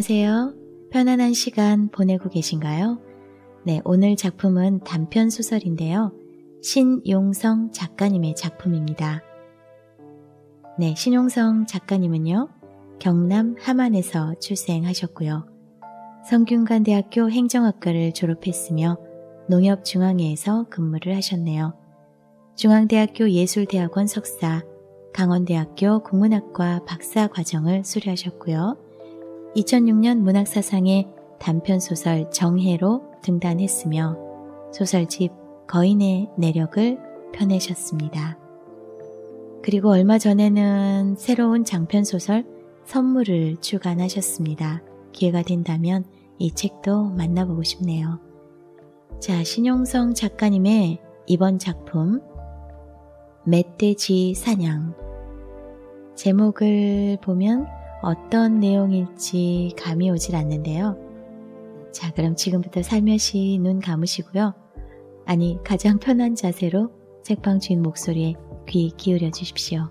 안녕하세요. 편안한 시간 보내고 계신가요? 네, 오늘 작품은 단편 소설인데요. 신용성 작가님의 작품입니다. 네, 신용성 작가님은요, 경남 함안에서 출생하셨고요. 성균관대학교 행정학과를 졸업했으며 농협중앙회에서 근무를 하셨네요. 중앙대학교 예술대학원 석사, 강원대학교 국문학과 박사 과정을 수료하셨고요. 2006년 문학사상의 단편소설 정해로 등단했으며 소설집 거인의 내력을 펴내셨습니다. 그리고 얼마 전에는 새로운 장편소설 선물을 출간하셨습니다. 기회가 된다면 이 책도 만나보고 싶네요. 자, 신용성 작가님의 이번 작품 멧돼지 사냥 제목을 보면 어떤 내용일지 감이 오질 않는데요. 자, 그럼 지금부터 살며시 눈 감으시고요. 아니, 가장 편한 자세로 책방 주인 목소리에 귀 기울여 주십시오.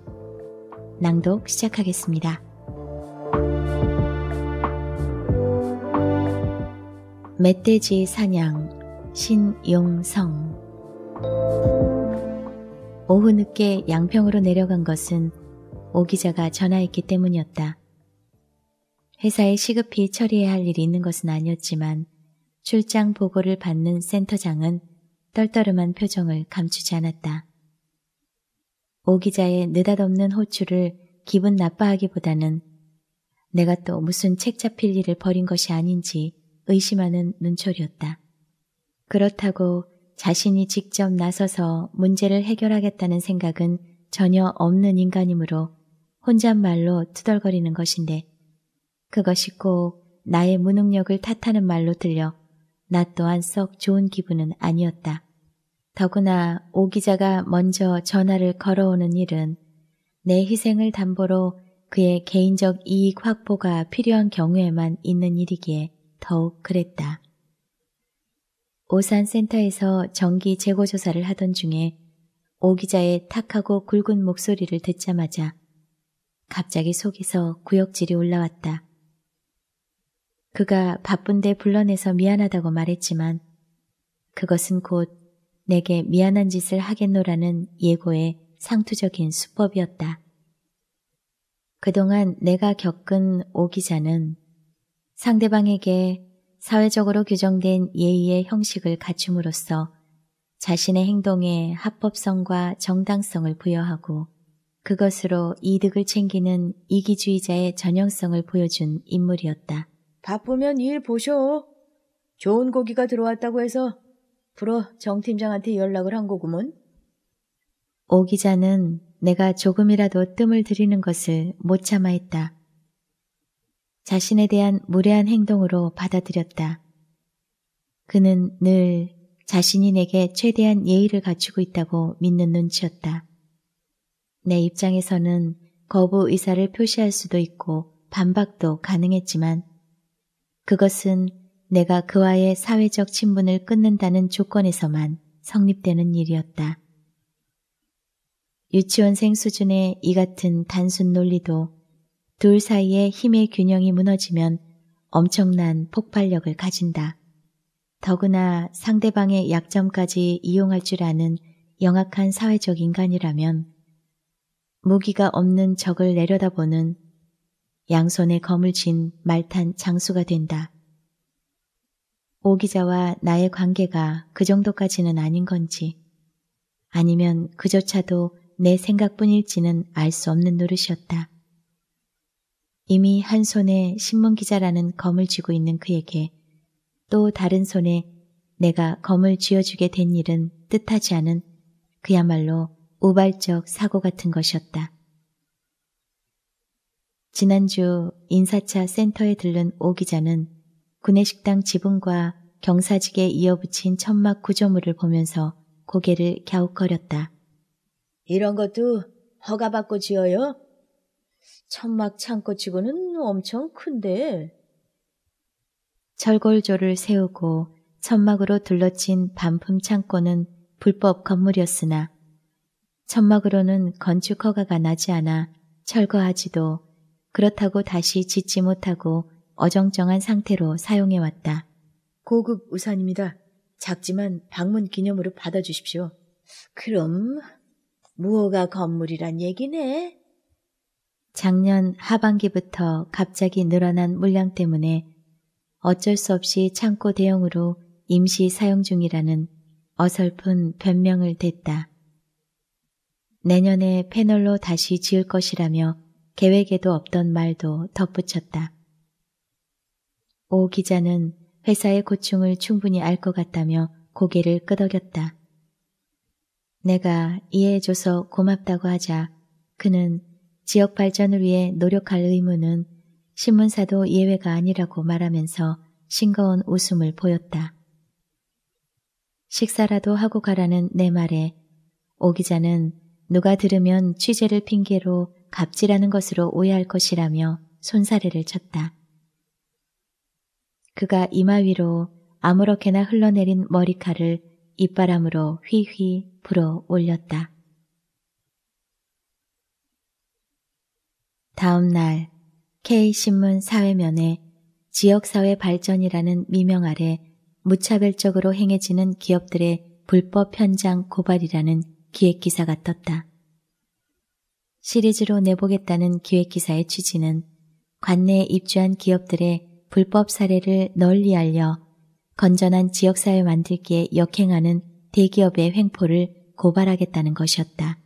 낭독 시작하겠습니다. 멧돼지 사냥 신용성 오후 늦게 양평으로 내려간 것은 오 기자가 전화했기 때문이었다. 회사에 시급히 처리해야 할 일이 있는 것은 아니었지만 출장 보고를 받는 센터장은 떨떠름한 표정을 감추지 않았다. 오 기자의 느닷없는 호출을 기분 나빠하기보다는 내가 또 무슨 책 잡힐 일을 벌인 것이 아닌지 의심하는 눈초리였다. 그렇다고 자신이 직접 나서서 문제를 해결하겠다는 생각은 전혀 없는 인간이므로 혼잣말로 투덜거리는 것인데 그것이 꼭 나의 무능력을 탓하는 말로 들려 나 또한 썩 좋은 기분은 아니었다. 더구나 오 기자가 먼저 전화를 걸어오는 일은 내 희생을 담보로 그의 개인적 이익 확보가 필요한 경우에만 있는 일이기에 더욱 그랬다. 오산 센터에서 정기 재고 조사를 하던 중에 오 기자의 탁하고 굵은 목소리를 듣자마자 갑자기 속에서 구역질이 올라왔다. 그가 바쁜데 불러내서 미안하다고 말했지만 그것은 곧 내게 미안한 짓을 하겠노라는 예고의 상투적인 수법이었다. 그동안 내가 겪은 오 기자는 상대방에게 사회적으로 규정된 예의의 형식을 갖춤으로써 자신의 행동에 합법성과 정당성을 부여하고 그것으로 이득을 챙기는 이기주의자의 전형성을 보여준 인물이었다. 바쁘면 일보셔 좋은 고기가 들어왔다고 해서 불어 정 팀장한테 연락을 한 거구먼. 오 기자는 내가 조금이라도 뜸을 들이는 것을 못 참아했다. 자신에 대한 무례한 행동으로 받아들였다. 그는 늘 자신이 내게 최대한 예의를 갖추고 있다고 믿는 눈치였다. 내 입장에서는 거부 의사를 표시할 수도 있고 반박도 가능했지만 그것은 내가 그와의 사회적 친분을 끊는다는 조건에서만 성립되는 일이었다. 유치원생 수준의 이 같은 단순 논리도 둘 사이의 힘의 균형이 무너지면 엄청난 폭발력을 가진다. 더구나 상대방의 약점까지 이용할 줄 아는 영악한 사회적 인간이라면 무기가 없는 적을 내려다보는 양손에 검을 쥔 말탄 장수가 된다. 오 기자와 나의 관계가 그 정도까지는 아닌 건지 아니면 그조차도 내 생각뿐일지는 알 수 없는 노릇이었다. 이미 한 손에 신문기자라는 검을 쥐고 있는 그에게 또 다른 손에 내가 검을 쥐어주게 된 일은 뜻하지 않은 그야말로 우발적 사고 같은 것이었다. 지난주 인사차 센터에 들른 오 기자는 구내식당 지붕과 경사직에 이어붙인 천막 구조물을 보면서 고개를 갸웃거렸다. 이런 것도 허가받고 지어요? 천막 창고치고는 엄청 큰데. 철골조를 세우고 천막으로 둘러친 반품 창고는 불법 건물이었으나 천막으로는 건축 허가가 나지 않아 철거하지도 그렇다고 다시 짓지 못하고 어정쩡한 상태로 사용해왔다. 고급 우산입니다. 작지만 방문 기념으로 받아주십시오. 그럼 무허가 건물이란 얘기네. 작년 하반기부터 갑자기 늘어난 물량 때문에 어쩔 수 없이 창고 대형으로 임시 사용 중이라는 어설픈 변명을 댔다. 내년에 패널로 다시 지을 것이라며 계획에도 없던 말도 덧붙였다. 오 기자는 회사의 고충을 충분히 알 것 같다며 고개를 끄덕였다. 내가 이해해줘서 고맙다고 하자 그는 지역 발전을 위해 노력할 의무는 신문사도 예외가 아니라고 말하면서 싱거운 웃음을 보였다. 식사라도 하고 가라는 내 말에 오 기자는 누가 들으면 취재를 핑계로 갑질하는 것으로 오해할 것이라며 손사래를 쳤다. 그가 이마 위로 아무렇게나 흘러내린 머리칼을 입바람으로 휘휘 불어 올렸다. 다음 날 K신문 사회면에 지역사회 발전이라는 미명 아래 무차별적으로 행해지는 기업들의 불법 현장 고발이라는 기획기사가 떴다. 시리즈로 내보겠다는 기획기사의 취지는 관내에 입주한 기업들의 불법 사례를 널리 알려 건전한 지역사회 만들기에 역행하는 대기업의 횡포를 고발하겠다는 것이었다.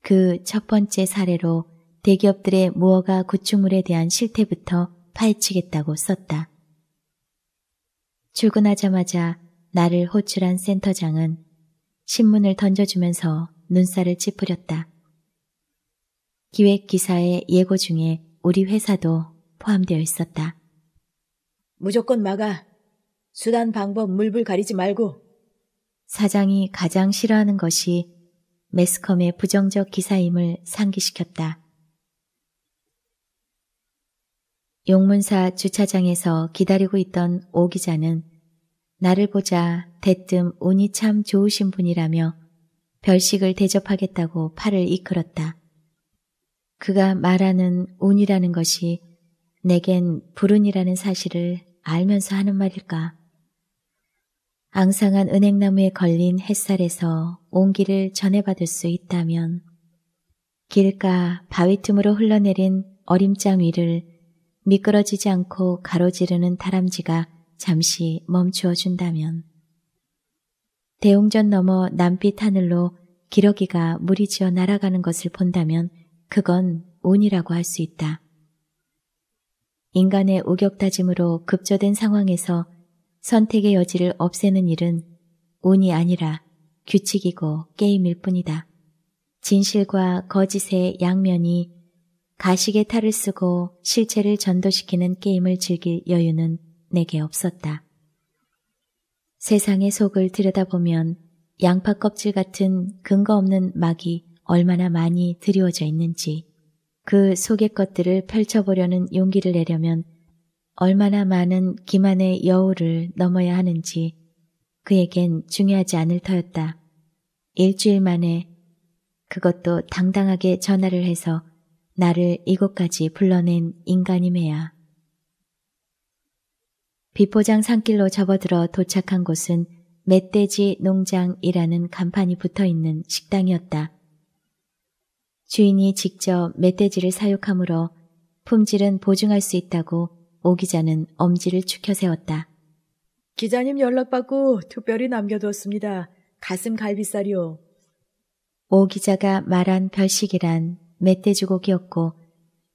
그 첫 번째 사례로 대기업들의 무허가 구축물에 대한 실태부터 파헤치겠다고 썼다. 출근하자마자 나를 호출한 센터장은 신문을 던져주면서 눈살을 찌푸렸다. 기획 기사의 예고 중에 우리 회사도 포함되어 있었다. 무조건 막아. 수단 방법 물불 가리지 말고. 사장이 가장 싫어하는 것이 매스컴의 부정적 기사임을 상기시켰다. 용문사 주차장에서 기다리고 있던 오 기자는 나를 보자 대뜸 운이 참 좋으신 분이라며 별식을 대접하겠다고 팔을 이끌었다. 그가 말하는 운이라는 것이 내겐 불운이라는 사실을 알면서 하는 말일까? 앙상한 은행나무에 걸린 햇살에서 온기를 전해받을 수 있다면 길가 바위 틈으로 흘러내린 어림장 위를 미끄러지지 않고 가로지르는 다람쥐가 잠시 멈추어 준다면 대웅전 넘어 남빛 하늘로 기러기가 물이 지어 날아가는 것을 본다면 그건 운이라고 할 수 있다. 인간의 우격다짐으로 급조된 상황에서 선택의 여지를 없애는 일은 운이 아니라 규칙이고 게임일 뿐이다. 진실과 거짓의 양면이 가식의 탈을 쓰고 실체를 전도시키는 게임을 즐길 여유는 내게 없었다. 세상의 속을 들여다보면 양파 껍질 같은 근거 없는 막이 얼마나 많이 드리워져 있는지 그 속의 것들을 펼쳐보려는 용기를 내려면 얼마나 많은 기만의 여우를 넘어야 하는지 그에겐 중요하지 않을 터였다. 일주일 만에 그것도 당당하게 전화를 해서 나를 이곳까지 불러낸 인간임에야. 비포장 산길로 접어들어 도착한 곳은 멧돼지 농장이라는 간판이 붙어있는 식당이었다. 주인이 직접 멧돼지를 사육하므로 품질은 보증할 수 있다고 오 기자는 엄지를 축혀 세웠다. 기자님 연락받고 특별히 남겨두었습니다. 가슴 갈비살이요. 오 기자가 말한 별식이란 멧돼지고기였고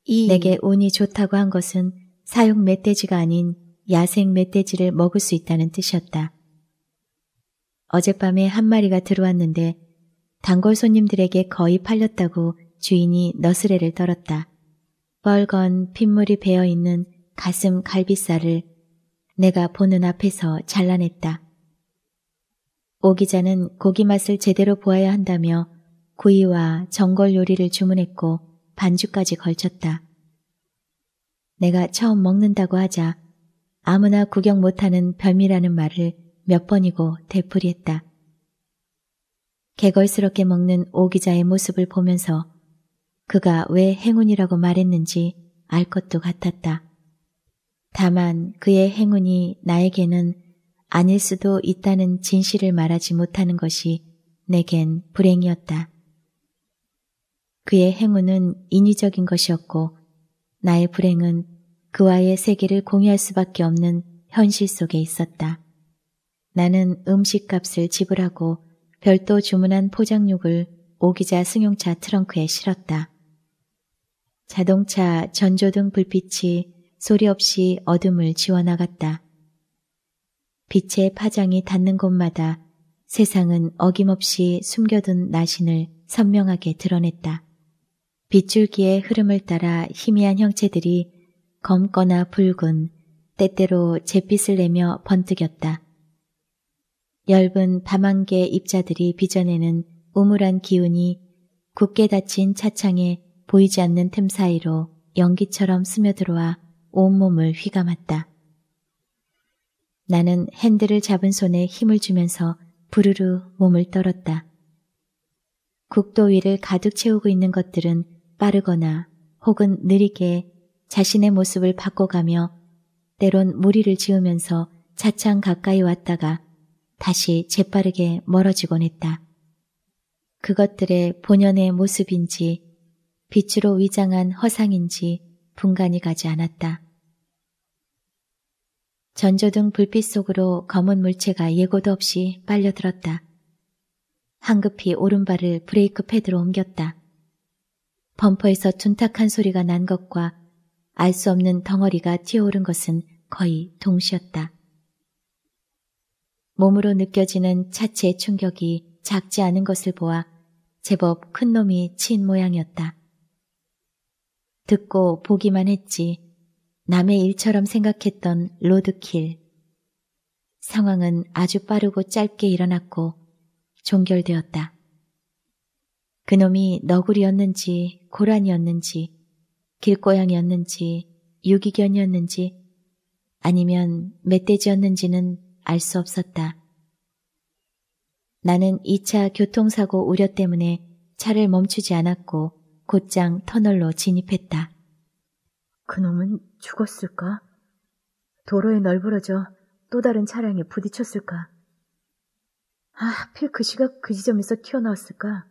이... 내게 운이 좋다고 한 것은 사육 멧돼지가 아닌 야생 멧돼지를 먹을 수 있다는 뜻이었다. 어젯밤에 한 마리가 들어왔는데 단골 손님들에게 거의 팔렸다고 주인이 너스레를 떨었다. 뻘건 핏물이 배어있는 가슴 갈비살을 내가 보는 앞에서 잘라냈다. 오 기자는 고기 맛을 제대로 보아야 한다며 구이와 전골 요리를 주문했고 반주까지 걸쳤다. 내가 처음 먹는다고 하자 아무나 구경 못하는 별미라는 말을 몇 번이고 되풀이했다. 개걸스럽게 먹는 오 기자의 모습을 보면서 그가 왜 행운이라고 말했는지 알 것도 같았다. 다만 그의 행운이 나에게는 아닐 수도 있다는 진실을 말하지 못하는 것이 내겐 불행이었다. 그의 행운은 인위적인 것이었고 나의 불행은 그와의 세계를 공유할 수밖에 없는 현실 속에 있었다. 나는 음식값을 지불하고 별도 주문한 포장육을 오기자 승용차 트렁크에 실었다. 자동차 전조등 불빛이 소리 없이 어둠을 지워나갔다. 빛의 파장이 닿는 곳마다 세상은 어김없이 숨겨둔 나신을 선명하게 드러냈다. 빗줄기의 흐름을 따라 희미한 형체들이 검거나 붉은 때때로 잿빛을 내며 번뜩였다. 엷은 밤안개 입자들이 빚어내는 우물한 기운이 굳게 닫힌 차창에 보이지 않는 틈 사이로 연기처럼 스며들어와 온몸을 휘감았다. 나는 핸들을 잡은 손에 힘을 주면서 부르르 몸을 떨었다. 국도 위를 가득 채우고 있는 것들은 빠르거나 혹은 느리게 자신의 모습을 바꿔가며 때론 무리를 지으면서 차창 가까이 왔다가 다시 재빠르게 멀어지곤 했다. 그것들의 본연의 모습인지 빛으로 위장한 허상인지 분간이 가지 않았다. 전조등 불빛 속으로 검은 물체가 예고도 없이 빨려들었다. 황급히 오른발을 브레이크 패드로 옮겼다. 범퍼에서 둔탁한 소리가 난 것과 알수 없는 덩어리가 튀어오른 것은 거의 동시였다. 몸으로 느껴지는 차체의 충격이 작지 않은 것을 보아 제법 큰 놈이 친 모양이었다. 듣고 보기만 했지 남의 일처럼 생각했던 로드킬. 상황은 아주 빠르고 짧게 일어났고 종결되었다. 그놈이 너구리였는지 고란이었는지 길고양이였는지 유기견이었는지 아니면 멧돼지였는지는 알 수 없었다. 나는 2차 교통사고 우려 때문에 차를 멈추지 않았고 곧장 터널로 진입했다. 그놈은 죽었을까? 도로에 널브러져 또 다른 차량에 부딪혔을까? 아, 하필 그 시각 그 지점에서 튀어나왔을까?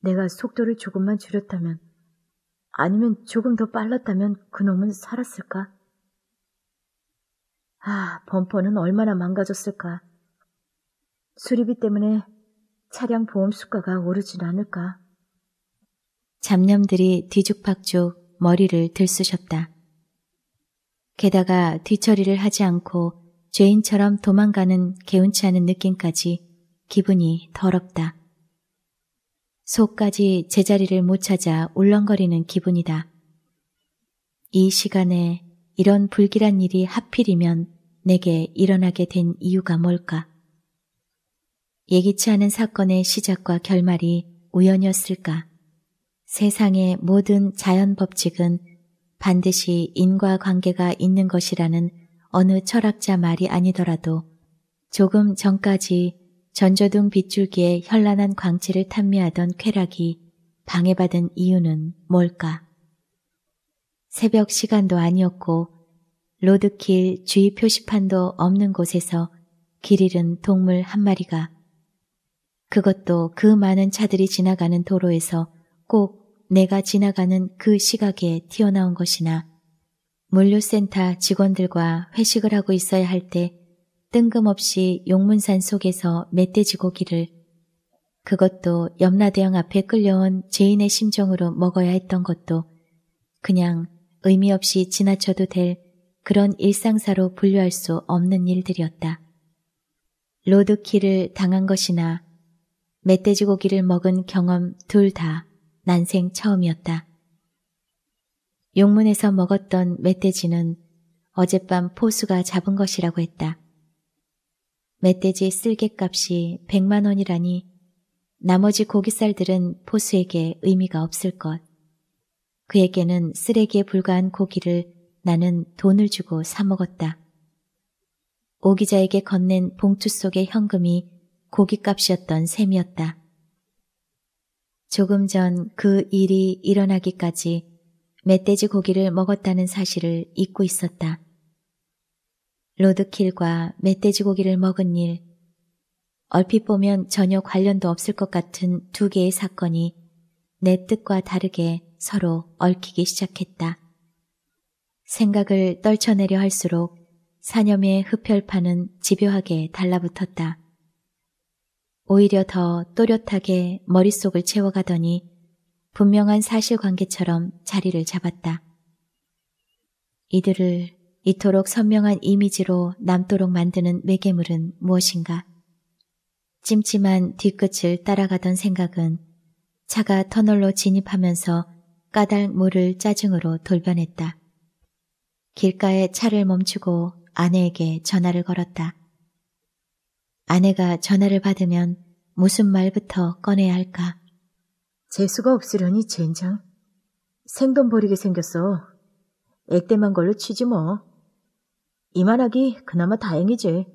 내가 속도를 조금만 줄였다면 아니면 조금 더 빨랐다면 그놈은 살았을까? 아, 범퍼는 얼마나 망가졌을까? 수리비 때문에 차량 보험 수가가 오르진 않을까? 잡념들이 뒤죽박죽 머리를 들쑤셨다. 게다가 뒤처리를 하지 않고 죄인처럼 도망가는 개운치 않은 느낌까지 기분이 더럽다. 속까지 제자리를 못 찾아 울렁거리는 기분이다. 이 시간에 이런 불길한 일이 하필이면 내게 일어나게 된 이유가 뭘까? 예기치 않은 사건의 시작과 결말이 우연이었을까? 세상의 모든 자연 법칙은 반드시 인과 관계가 있는 것이라는 어느 철학자 말이 아니더라도 조금 전까지 전조등 빗줄기의 현란한 광채를 탐미하던 쾌락이 방해받은 이유는 뭘까? 새벽 시간도 아니었고 로드킬주의 표시판도 없는 곳에서 길 잃은 동물 한 마리가 그것도 그 많은 차들이 지나가는 도로에서 꼭 내가 지나가는 그 시각에 튀어나온 것이나 물류센터 직원들과 회식을 하고 있어야 할때 뜬금없이 용문산 속에서 멧돼지 고기를 그것도 염라대왕 앞에 끌려온 제인의 심정으로 먹어야 했던 것도 그냥 의미 없이 지나쳐도 될 그런 일상사로 분류할 수 없는 일들이었다. 로드키를 당한 것이나 멧돼지 고기를 먹은 경험 둘 다 난생 처음이었다. 용문에서 먹었던 멧돼지는 어젯밤 포수가 잡은 것이라고 했다. 멧돼지 쓸개값이 100만 원이라니 나머지 고깃살들은 포수에게 의미가 없을 것. 그에게는 쓰레기에 불과한 고기를 나는 돈을 주고 사 먹었다. 오 기자에게 건넨 봉투 속의 현금이 고깃값이었던 셈이었다. 조금 전 그 일이 일어나기까지 멧돼지 고기를 먹었다는 사실을 잊고 있었다. 로드킬과 멧돼지 고기를 먹은 일, 얼핏 보면 전혀 관련도 없을 것 같은 두 개의 사건이 내 뜻과 다르게 서로 얽히기 시작했다. 생각을 떨쳐내려 할수록 사념의 흡혈파는 집요하게 달라붙었다. 오히려 더 또렷하게 머릿속을 채워가더니 분명한 사실관계처럼 자리를 잡았다. 이들을 이토록 선명한 이미지로 남도록 만드는 매개물은 무엇인가? 찜찜한 뒤끝을 따라가던 생각은 차가 터널로 진입하면서 까닭 물을 짜증으로 돌변했다. 길가에 차를 멈추고 아내에게 전화를 걸었다. 아내가 전화를 받으면 무슨 말부터 꺼내야 할까? 재수가 없으려니 젠장. 생돈 버리게 생겼어. 액땜한 걸로 치지 뭐. 이만하기 그나마 다행이지.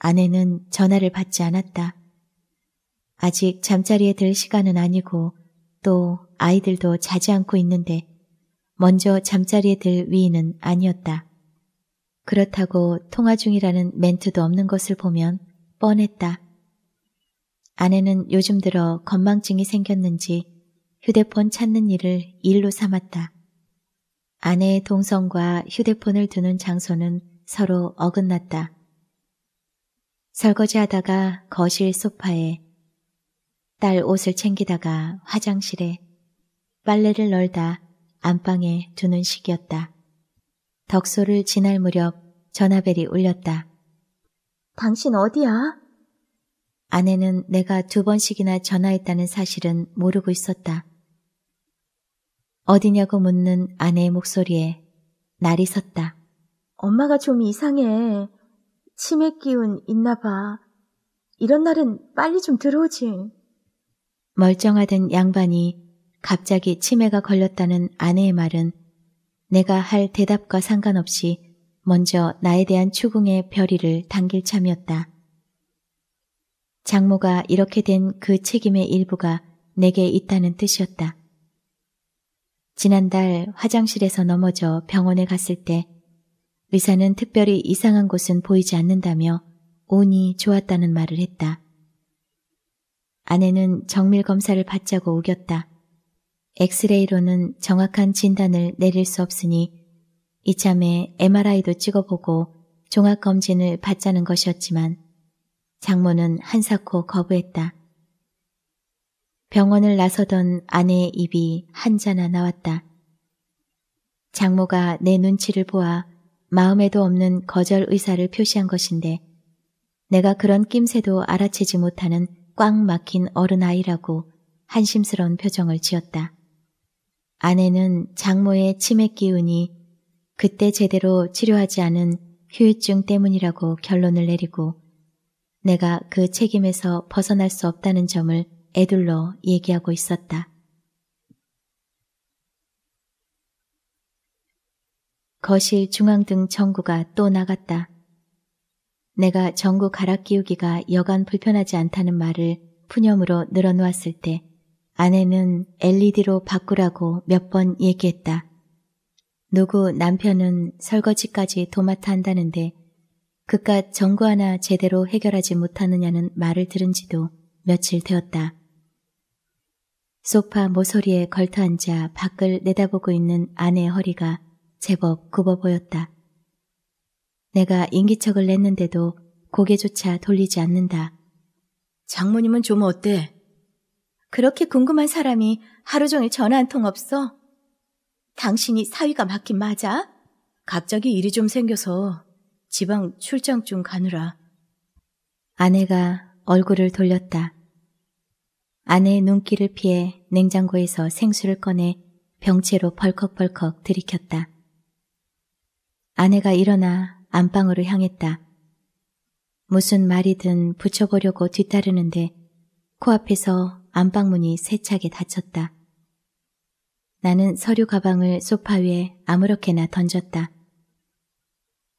아내는 전화를 받지 않았다. 아직 잠자리에 들 시간은 아니고 또 아이들도 자지 않고 있는데 먼저 잠자리에 들 위인은 아니었다. 그렇다고 통화 중이라는 멘트도 없는 것을 보면 뻔했다. 아내는 요즘 들어 건망증이 생겼는지 휴대폰 찾는 일을 일로 삼았다. 아내의 동선과 휴대폰을 두는 장소는 서로 어긋났다. 설거지하다가 거실 소파에 딸 옷을 챙기다가 화장실에 빨래를 널다 안방에 두는 시기였다 덕소를 지날 무렵 전화벨이 울렸다. 당신 어디야? 아내는 내가 두 번씩이나 전화했다는 사실은 모르고 있었다. 어디냐고 묻는 아내의 목소리에 날이 섰다. 엄마가 좀 이상해. 치맥 기운 있나 봐. 이런 날은 빨리 좀 들어오지. 멀쩡하던 양반이 갑자기 치매가 걸렸다는 아내의 말은 내가 할 대답과 상관없이 먼저 나에 대한 추궁의 별이를 당길 참이었다. 장모가 이렇게 된 그 책임의 일부가 내게 있다는 뜻이었다. 지난달 화장실에서 넘어져 병원에 갔을 때 의사는 특별히 이상한 곳은 보이지 않는다며 운이 좋았다는 말을 했다. 아내는 정밀 검사를 받자고 우겼다. 엑스레이로는 정확한 진단을 내릴 수 없으니 이참에 MRI도 찍어보고 종합검진을 받자는 것이었지만 장모는 한사코 거부했다. 병원을 나서던 아내의 입이 한자나 나왔다. 장모가 내 눈치를 보아 마음에도 없는 거절 의사를 표시한 것인데 내가 그런 낌새도 알아채지 못하는 꽉 막힌 어른아이라고 한심스러운 표정을 지었다. 아내는 장모의 치맥 기운이 그때 제대로 치료하지 않은 휴유증 때문이라고 결론을 내리고 내가 그 책임에서 벗어날 수 없다는 점을 애둘러 얘기하고 있었다. 거실 중앙등 전구가 또 나갔다. 내가 전구 갈아 끼우기가 여간 불편하지 않다는 말을 푸념으로 늘어놓았을 때 아내는 LED로 바꾸라고 몇 번 얘기했다. 누구 남편은 설거지까지 도맡아 한다는데 그깟 전구 하나 제대로 해결하지 못하느냐는 말을 들은 지도 며칠 되었다. 소파 모서리에 걸터앉아 밖을 내다보고 있는 아내의 허리가 제법 굽어 보였다. 내가 인기척을 냈는데도 고개조차 돌리지 않는다. 장모님은 좀 어때? 그렇게 궁금한 사람이 하루 종일 전화 한 통 없어? 당신이 사위가 맞긴 맞아? 갑자기 일이 좀 생겨서 지방 출장 중 가느라. 아내가 얼굴을 돌렸다. 아내의 눈길을 피해 냉장고에서 생수를 꺼내 병채로 벌컥벌컥 들이켰다. 아내가 일어나 안방으로 향했다. 무슨 말이든 붙여보려고 뒤따르는데 코앞에서 안방문이 세차게 닫혔다. 나는 서류 가방을 소파 위에 아무렇게나 던졌다.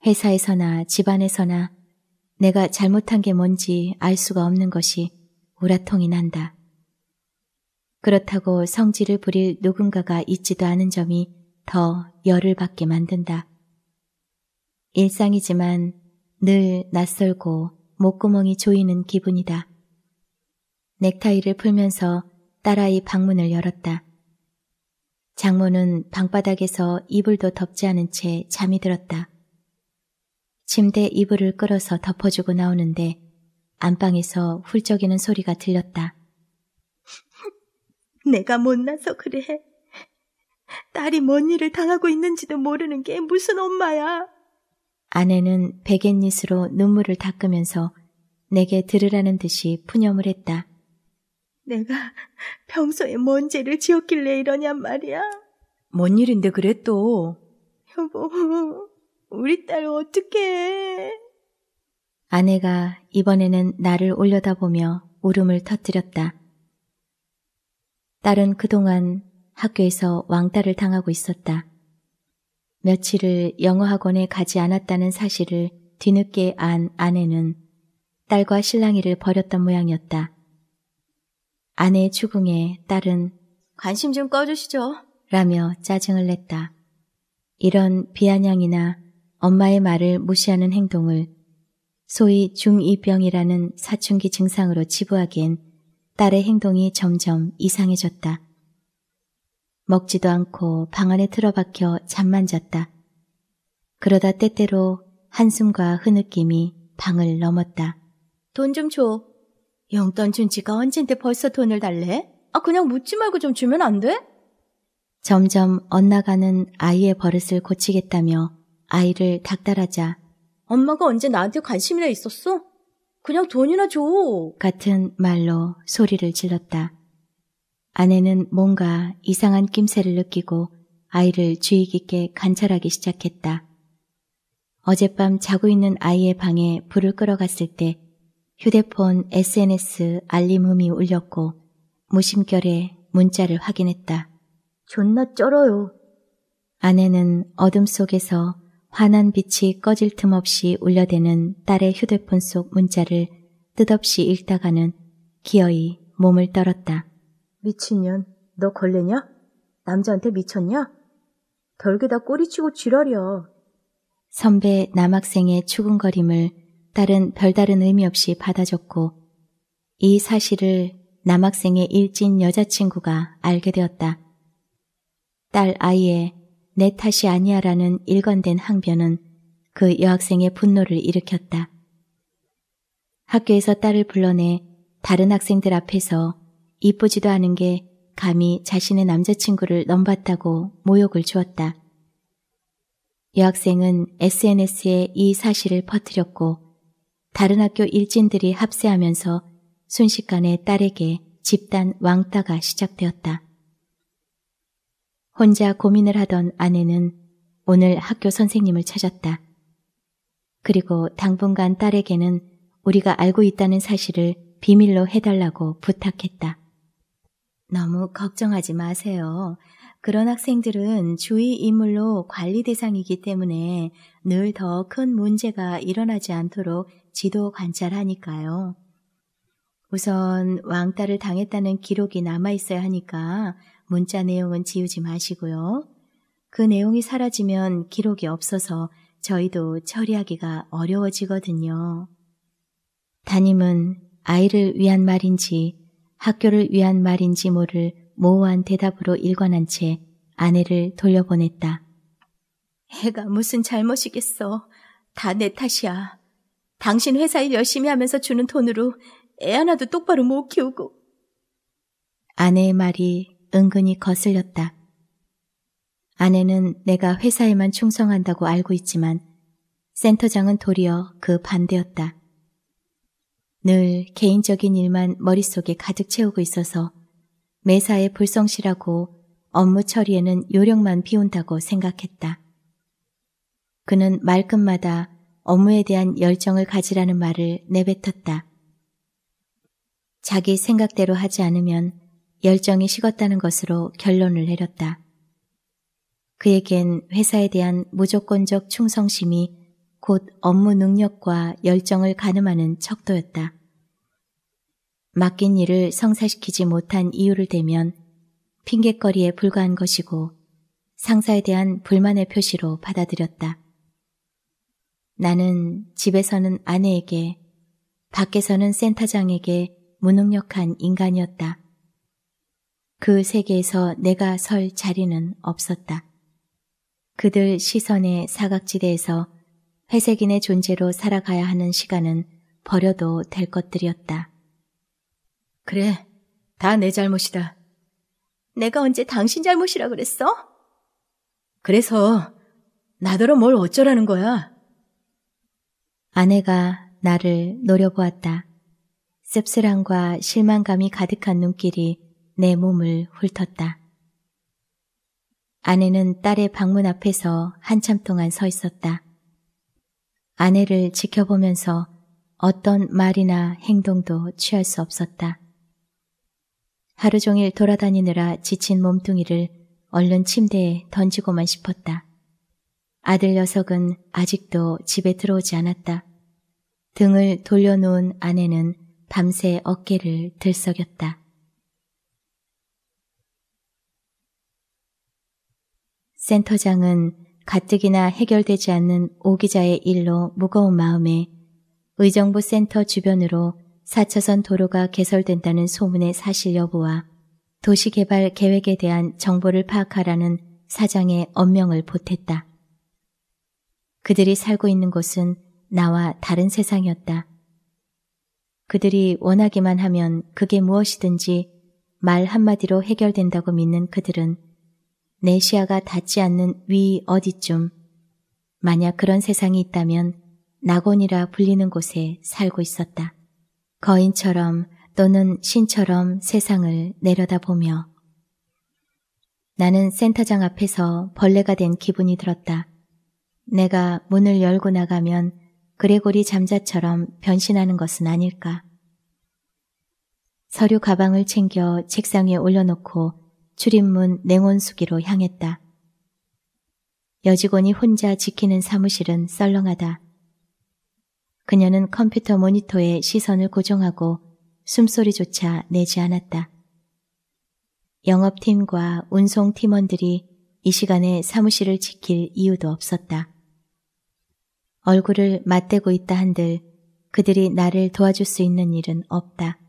회사에서나 집안에서나 내가 잘못한 게 뭔지 알 수가 없는 것이 우라통이 난다. 그렇다고 성질을 부릴 누군가가 있지도 않은 점이 더 열을 받게 만든다. 일상이지만 늘 낯설고 목구멍이 조이는 기분이다. 넥타이를 풀면서 딸아이 방문을 열었다. 장모는 방바닥에서 이불도 덮지 않은 채 잠이 들었다. 침대 이불을 끌어서 덮어주고 나오는데 안방에서 훌쩍이는 소리가 들렸다. 내가 못나서 그래. 딸이 뭔 일을 당하고 있는지도 모르는 게 무슨 엄마야. 아내는 베갯잇으로 눈물을 닦으면서 내게 들으라는 듯이 푸념을 했다. 내가 평소에 뭔 죄를 지었길래 이러냔 말이야. 뭔 일인데 그랬 또? 여보, 우리 딸 어떡해. 아내가 이번에는 나를 올려다보며 울음을 터뜨렸다. 딸은 그동안 학교에서 왕따를 당하고 있었다. 며칠을 영어학원에 가지 않았다는 사실을 뒤늦게 안 아내는 딸과 신랑이를 버렸던 모양이었다. 아내의 추궁에 딸은 관심 좀 꺼주시죠. 라며 짜증을 냈다. 이런 비아냥이나 엄마의 말을 무시하는 행동을 소위 중이병이라는 사춘기 증상으로 치부하기엔 딸의 행동이 점점 이상해졌다. 먹지도 않고 방 안에 틀어박혀 잠만 잤다. 그러다 때때로 한숨과 흐느낌이 방을 넘었다. 돈 좀 줘. 용돈 준 지가 언젠데 벌써 돈을 달래? 아, 그냥 묻지 말고 좀 주면 안 돼? 점점 엇나가는 아이의 버릇을 고치겠다며 아이를 닥달하자. 엄마가 언제 나한테 관심이나 있었어? 그냥 돈이나 줘. 같은 말로 소리를 질렀다. 아내는 뭔가 이상한 낌새를 느끼고 아이를 주의 깊게 관찰하기 시작했다. 어젯밤 자고 있는 아이의 방에 불을 끌어갔을 때 휴대폰 SNS 알림음이 울렸고 무심결에 문자를 확인했다. 존나 쩔어요. 아내는 어둠 속에서 환한 빛이 꺼질 틈 없이 울려대는 딸의 휴대폰 속 문자를 뜻없이 읽다가는 기어이 몸을 떨었다. 미친년, 너 걸레냐? 남자한테 미쳤냐? 별게다 꼬리치고 지랄이야. 선배 남학생의 추궁거림을 딸은 별다른 의미 없이 받아줬고 이 사실을 남학생의 일진 여자친구가 알게 되었다. 딸 아이의 내 탓이 아니야라는 일관된 항변은 그 여학생의 분노를 일으켰다. 학교에서 딸을 불러내 다른 학생들 앞에서 이쁘지도 않은 게 감히 자신의 남자친구를 넘봤다고 모욕을 주었다. 여학생은 SNS에 이 사실을 퍼뜨렸고 다른 학교 일진들이 합세하면서 순식간에 딸에게 집단 왕따가 시작되었다. 혼자 고민을 하던 아내는 오늘 학교 선생님을 찾았다. 그리고 당분간 딸에게는 우리가 알고 있다는 사실을 비밀로 해달라고 부탁했다. 너무 걱정하지 마세요. 그런 학생들은 주의 인물로 관리 대상이기 때문에 늘 더 큰 문제가 일어나지 않도록 지도 관찰하니까요. 우선 왕따를 당했다는 기록이 남아 있어야 하니까 문자 내용은 지우지 마시고요. 그 내용이 사라지면 기록이 없어서 저희도 처리하기가 어려워지거든요. 담임은 아이를 위한 말인지 학교를 위한 말인지 모를 모호한 대답으로 일관한 채 아내를 돌려보냈다. 애가 무슨 잘못이겠어. 다 내 탓이야. 당신 회사 일 열심히 하면서 주는 돈으로 애 하나도 똑바로 못 키우고. 아내의 말이 은근히 거슬렸다. 아내는 내가 회사에만 충성한다고 알고 있지만 센터장은 도리어 그 반대였다. 늘 개인적인 일만 머릿속에 가득 채우고 있어서 매사에 불성실하고 업무 처리에는 요령만 비운다고 생각했다. 그는 말끝마다 업무에 대한 열정을 가지라는 말을 내뱉었다. 자기 생각대로 하지 않으면 열정이 식었다는 것으로 결론을 내렸다. 그에겐 회사에 대한 무조건적 충성심이 곧 업무 능력과 열정을 가늠하는 척도였다. 맡긴 일을 성사시키지 못한 이유를 대면 핑계거리에 불과한 것이고 상사에 대한 불만의 표시로 받아들였다. 나는 집에서는 아내에게, 밖에서는 센터장에게 무능력한 인간이었다. 그 세계에서 내가 설 자리는 없었다. 그들 시선의 사각지대에서 회색인의 존재로 살아가야 하는 시간은 버려도 될 것들이었다. 그래, 다 내 잘못이다. 내가 언제 당신 잘못이라 그랬어? 그래서 나더러 뭘 어쩌라는 거야? 아내가 나를 노려보았다. 씁쓸함과 실망감이 가득한 눈길이 내 몸을 훑었다. 아내는 딸의 방문 앞에서 한참 동안 서 있었다. 아내를 지켜보면서 어떤 말이나 행동도 취할 수 없었다. 하루 종일 돌아다니느라 지친 몸뚱이를 얼른 침대에 던지고만 싶었다. 아들 녀석은 아직도 집에 들어오지 않았다. 등을 돌려놓은 아내는 밤새 어깨를 들썩였다. 센터장은 가뜩이나 해결되지 않는 오 기자의 일로 무거운 마음에 의정부 센터 주변으로 4차선 도로가 개설된다는 소문의 사실 여부와 도시개발 계획에 대한 정보를 파악하라는 사장의 엄명을 보탰다. 그들이 살고 있는 곳은 나와 다른 세상이었다. 그들이 원하기만 하면 그게 무엇이든지 말 한마디로 해결된다고 믿는 그들은 내 시야가 닿지 않는 위 어디쯤 만약 그런 세상이 있다면 낙원이라 불리는 곳에 살고 있었다. 거인처럼 또는 신처럼 세상을 내려다보며 나는 센터장 앞에서 벌레가 된 기분이 들었다. 내가 문을 열고 나가면 그레고리 잠자처럼 변신하는 것은 아닐까. 서류 가방을 챙겨 책상 위에 올려놓고 출입문 냉온수기로 향했다. 여직원이 혼자 지키는 사무실은 썰렁하다. 그녀는 컴퓨터 모니터에 시선을 고정하고 숨소리조차 내지 않았다. 영업팀과 운송팀원들이 이 시간에 사무실을 지킬 이유도 없었다. 얼굴을 맞대고 있다 한들 그들이 나를 도와줄 수 있는 일은 없다.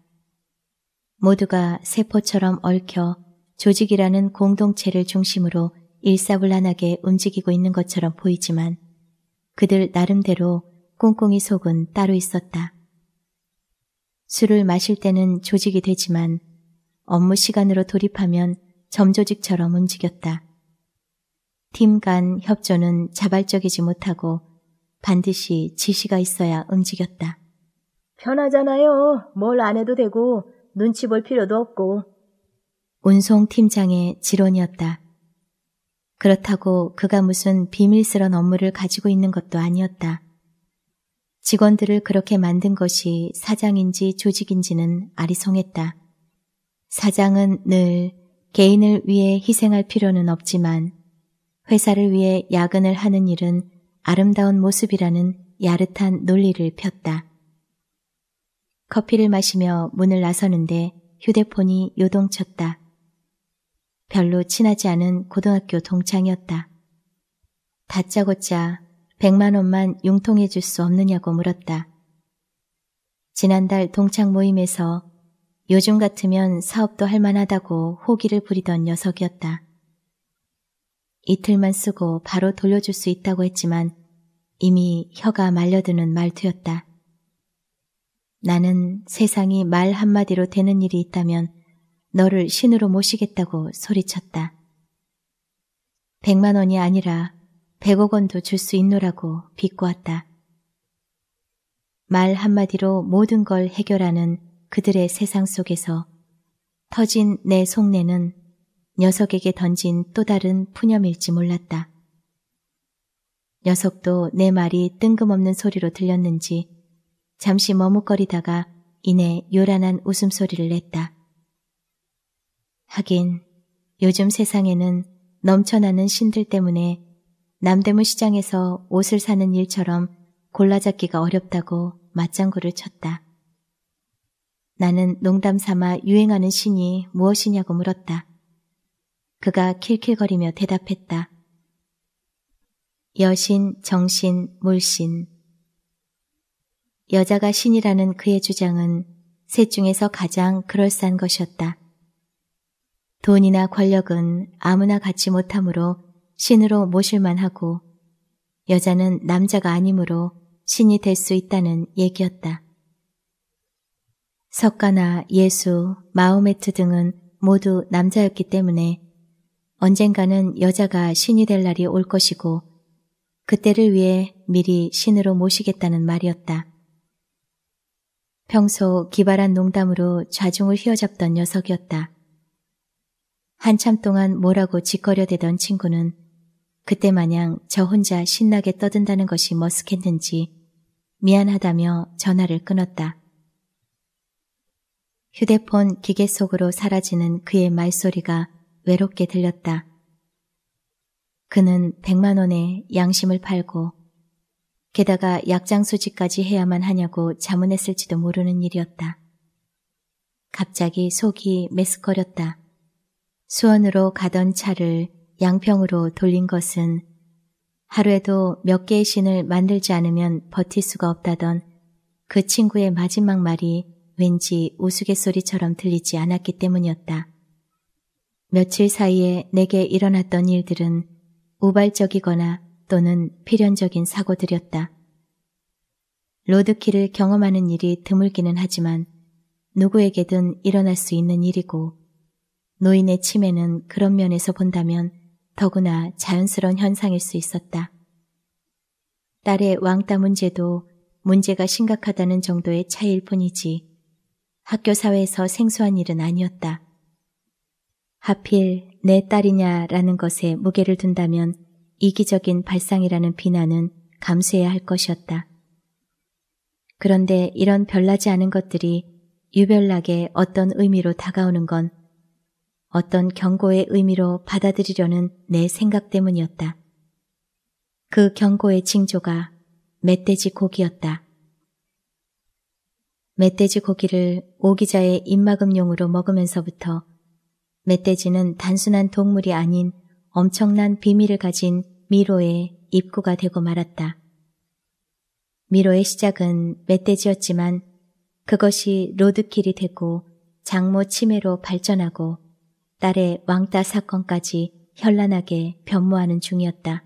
모두가 세포처럼 얽혀 조직이라는 공동체를 중심으로 일사불란하게 움직이고 있는 것처럼 보이지만 그들 나름대로 꽁꽁이 속은 따로 있었다. 술을 마실 때는 조직이 되지만 업무 시간으로 돌입하면 점조직처럼 움직였다. 팀 간 협조는 자발적이지 못하고 반드시 지시가 있어야 움직였다. 편하잖아요. 뭘 안 해도 되고 눈치 볼 필요도 없고 운송 팀장의 지론이었다. 그렇다고 그가 무슨 비밀스런 업무를 가지고 있는 것도 아니었다. 직원들을 그렇게 만든 것이 사장인지 조직인지는 아리송했다. 사장은 늘 개인을 위해 희생할 필요는 없지만 회사를 위해 야근을 하는 일은 아름다운 모습이라는 야릇한 논리를 폈다. 커피를 마시며 문을 나서는데 휴대폰이 요동쳤다. 별로 친하지 않은 고등학교 동창이었다. 다짜고짜 100만 원만 융통해줄 수 없느냐고 물었다. 지난달 동창 모임에서 요즘 같으면 사업도 할 만하다고 호기를 부리던 녀석이었다. 이틀만 쓰고 바로 돌려줄 수 있다고 했지만 이미 혀가 말려드는 말투였다. 나는 세상이 말 한마디로 되는 일이 있다면 너를 신으로 모시겠다고 소리쳤다. 백만 원이 아니라 백억 원도 줄 수 있노라고 비꼬았다. 말 한마디로 모든 걸 해결하는 그들의 세상 속에서 터진 내 속내는 녀석에게 던진 또 다른 푸념일지 몰랐다. 녀석도 내 말이 뜬금없는 소리로 들렸는지 잠시 머뭇거리다가 이내 요란한 웃음소리를 냈다. 하긴 요즘 세상에는 넘쳐나는 신들 때문에 남대문 시장에서 옷을 사는 일처럼 골라잡기가 어렵다고 맞장구를 쳤다. 나는 농담 삼아 유행하는 신이 무엇이냐고 물었다. 그가 킬킬거리며 대답했다. 여신, 정신, 물신. 여자가 신이라는 그의 주장은 셋 중에서 가장 그럴싸한 것이었다. 돈이나 권력은 아무나 갖지 못하므로 신으로 모실만 하고 여자는 남자가 아니므로 신이 될 수 있다는 얘기였다. 석가나 예수, 마호메트 등은 모두 남자였기 때문에 언젠가는 여자가 신이 될 날이 올 것이고 그때를 위해 미리 신으로 모시겠다는 말이었다. 평소 기발한 농담으로 좌중을 휘어잡던 녀석이었다. 한참 동안 뭐라고 짓거려대던 친구는 그때 마냥 저 혼자 신나게 떠든다는 것이 머쓱했는지 미안하다며 전화를 끊었다. 휴대폰 기계 속으로 사라지는 그의 말소리가 외롭게 들렸다. 그는 100만 원에 양심을 팔고 게다가 약장 수지까지 해야만 하냐고 자문했을지도 모르는 일이었다. 갑자기 속이 메스거렸다. 수원으로 가던 차를 양평으로 돌린 것은 하루에도 몇 개의 신을 만들지 않으면 버틸 수가 없다던 그 친구의 마지막 말이 왠지 우스갯소리처럼 들리지 않았기 때문이었다. 며칠 사이에 내게 일어났던 일들은 우발적이거나 또는 필연적인 사고들이었다. 로드키를 경험하는 일이 드물기는 하지만 누구에게든 일어날 수 있는 일이고 노인의 치매는 그런 면에서 본다면 더구나 자연스러운 현상일 수 있었다. 딸의 왕따 문제도 문제가 심각하다는 정도의 차이일 뿐이지 학교 사회에서 생소한 일은 아니었다. 하필 내 딸이냐라는 것에 무게를 둔다면 이기적인 발상이라는 비난은 감수해야 할 것이었다. 그런데 이런 별나지 않은 것들이 유별나게 어떤 의미로 다가오는 건 어떤 경고의 의미로 받아들이려는 내 생각 때문이었다. 그 경고의 징조가 멧돼지 고기였다. 멧돼지 고기를 오기자의 입막음용으로 먹으면서부터 멧돼지는 단순한 동물이 아닌 엄청난 비밀을 가진 미로의 입구가 되고 말았다. 미로의 시작은 멧돼지였지만 그것이 로드킬이 되고 장모 치매로 발전하고 딸의 왕따 사건까지 현란하게 변모하는 중이었다.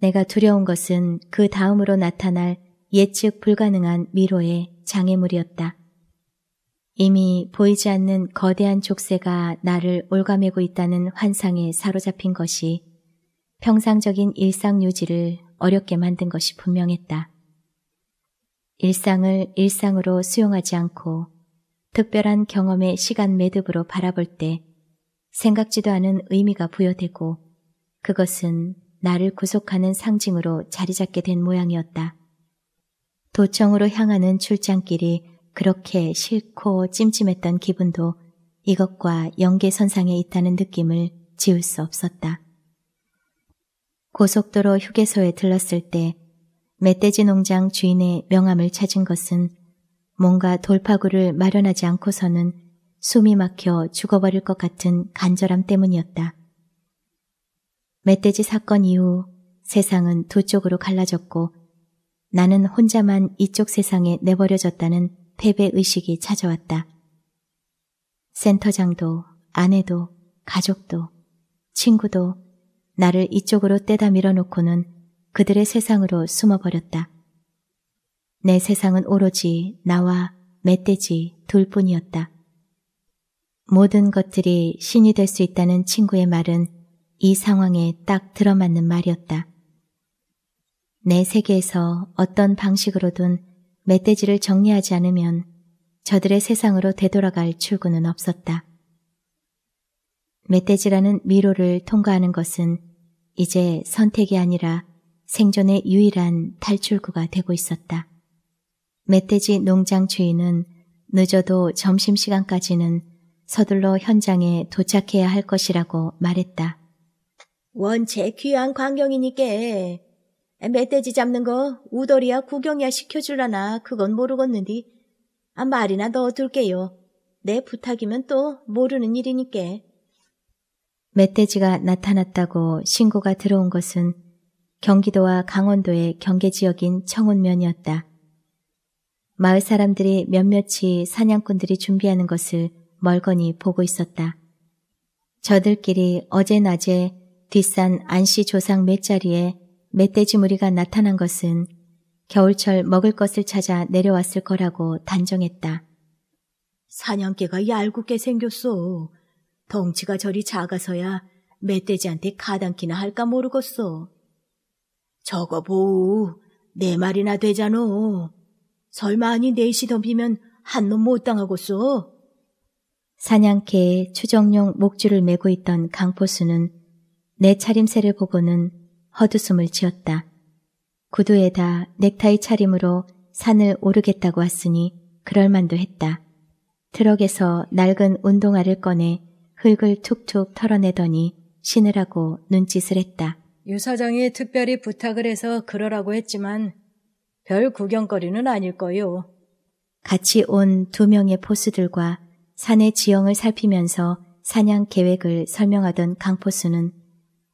내가 두려운 것은 그 다음으로 나타날 예측 불가능한 미로의 장애물이었다. 이미 보이지 않는 거대한 족쇄가 나를 올가매고 있다는 환상에 사로잡힌 것이 평상적인 일상 유지를 어렵게 만든 것이 분명했다. 일상을 일상으로 수용하지 않고 특별한 경험의 시간 매듭으로 바라볼 때 생각지도 않은 의미가 부여되고 그것은 나를 구속하는 상징으로 자리 잡게 된 모양이었다. 도청으로 향하는 출장길이 그렇게 싫고 찜찜했던 기분도 이것과 연계선상에 있다는 느낌을 지울 수 없었다. 고속도로 휴게소에 들렀을 때 멧돼지 농장 주인의 명함을 찾은 것은 뭔가 돌파구를 마련하지 않고서는 숨이 막혀 죽어버릴 것 같은 간절함 때문이었다. 멧돼지 사건 이후 세상은 두 쪽으로 갈라졌고 나는 혼자만 이쪽 세상에 내버려졌다는 패배의식이 찾아왔다. 센터장도 아내도 가족도 친구도 나를 이쪽으로 떼다 밀어놓고는 그들의 세상으로 숨어버렸다. 내 세상은 오로지 나와 멧돼지 둘뿐이었다. 모든 것들이 신이 될 수 있다는 친구의 말은 이 상황에 딱 들어맞는 말이었다. 내 세계에서 어떤 방식으로든 멧돼지를 정리하지 않으면 저들의 세상으로 되돌아갈 출구는 없었다. 멧돼지라는 미로를 통과하는 것은 이제 선택이 아니라 생존의 유일한 탈출구가 되고 있었다. 멧돼지 농장 주인은 늦어도 점심시간까지는 서둘러 현장에 도착해야 할 것이라고 말했다. 원체 귀한 광경이니께 멧돼지 잡는 거 우덜이야 구경이야 시켜줄라나 그건 모르겠는디 아, 말이나 넣어둘게요. 내 부탁이면 또 모르는 일이니께. 멧돼지가 나타났다고 신고가 들어온 것은 경기도와 강원도의 경계지역인 청운면이었다. 마을 사람들이 몇몇이 사냥꾼들이 준비하는 것을 멀거니 보고 있었다. 저들끼리 어제 낮에 뒷산 안씨 조상 맷자리에 멧돼지 무리가 나타난 것은 겨울철 먹을 것을 찾아 내려왔을 거라고 단정했다. 사냥개가 얄궂게 생겼소. 덩치가 저리 작아서야 멧돼지한테 가당키나 할까 모르겠소. 저거 보우, 내 말이나 되잖아. 설마 하니 넷이 덤비면 한놈 못 당하고쏘? 사냥개에 추정용 목줄을 메고 있던 강포수는 내 차림새를 보고는 헛웃음을 지었다. 구두에다 넥타이 차림으로 산을 오르겠다고 왔으니 그럴만도 했다. 트럭에서 낡은 운동화를 꺼내 흙을 툭툭 털어내더니 신으라고 눈짓을 했다. 유 사장이 특별히 부탁을 해서 그러라고 했지만 별 구경거리는 아닐 거요. 같이 온 두 명의 포수들과 산의 지형을 살피면서 사냥 계획을 설명하던 강포수는